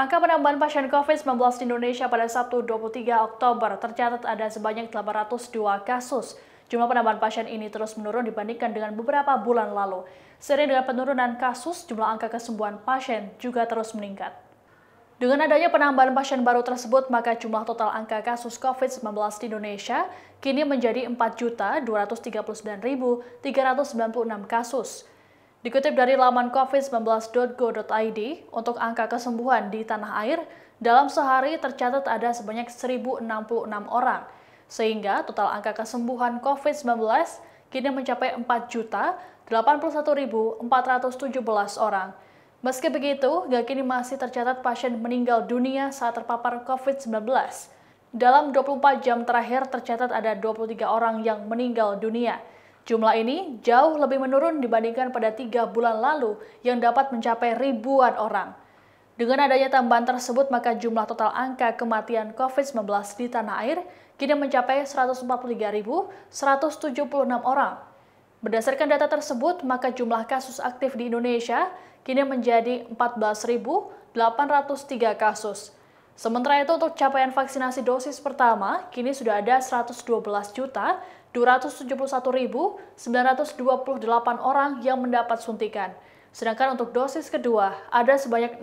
Angka penambahan pasien COVID-19 di Indonesia pada Sabtu 23 Oktober tercatat ada sebanyak 802 kasus. Jumlah penambahan pasien ini terus menurun dibandingkan dengan beberapa bulan lalu. Sering dengan penurunan kasus, jumlah angka kesembuhan pasien juga terus meningkat. Dengan adanya penambahan pasien baru tersebut, maka jumlah total angka kasus COVID-19 di Indonesia kini menjadi 4.239.396 kasus. Dikutip dari laman covid19.go.id, untuk angka kesembuhan di tanah air, dalam sehari tercatat ada sebanyak 1.066 orang, sehingga total angka kesembuhan COVID-19 kini mencapai 4.081.417 orang. Meski begitu, hingga kini masih tercatat pasien meninggal dunia saat terpapar COVID-19. Dalam 24 jam terakhir tercatat ada 23 orang yang meninggal dunia. Jumlah ini jauh lebih menurun dibandingkan pada tiga bulan lalu yang dapat mencapai ribuan orang. Dengan adanya tambahan tersebut, maka jumlah total angka kematian COVID-19 di tanah air kini mencapai 143.176 orang. Berdasarkan data tersebut, maka jumlah kasus aktif di Indonesia kini menjadi 14.803 kasus. Sementara itu untuk capaian vaksinasi dosis pertama, kini sudah ada 112 juta 271.928 orang yang mendapat suntikan. Sedangkan untuk dosis kedua ada sebanyak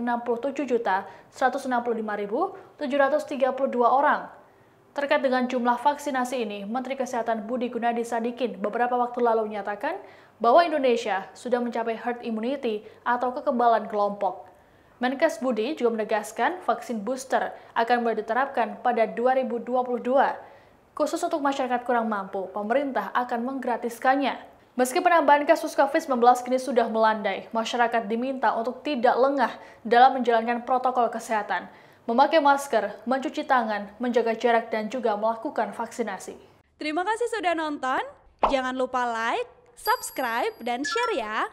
67.165.732 orang. Terkait dengan jumlah vaksinasi ini, Menteri Kesehatan Budi Gunadi Sadikin beberapa waktu lalu menyatakan bahwa Indonesia sudah mencapai herd immunity atau kekebalan kelompok. Menkes Budi juga menegaskan vaksin booster akan mulai diterapkan pada 2022 Khusus untuk masyarakat kurang mampu, pemerintah akan menggratiskannya. Meski penambahan kasus COVID-19 kini sudah melandai, masyarakat diminta untuk tidak lengah dalam menjalankan protokol kesehatan, memakai masker, mencuci tangan, menjaga jarak, dan juga melakukan vaksinasi. Terima kasih sudah nonton. Jangan lupa like, subscribe, dan share ya!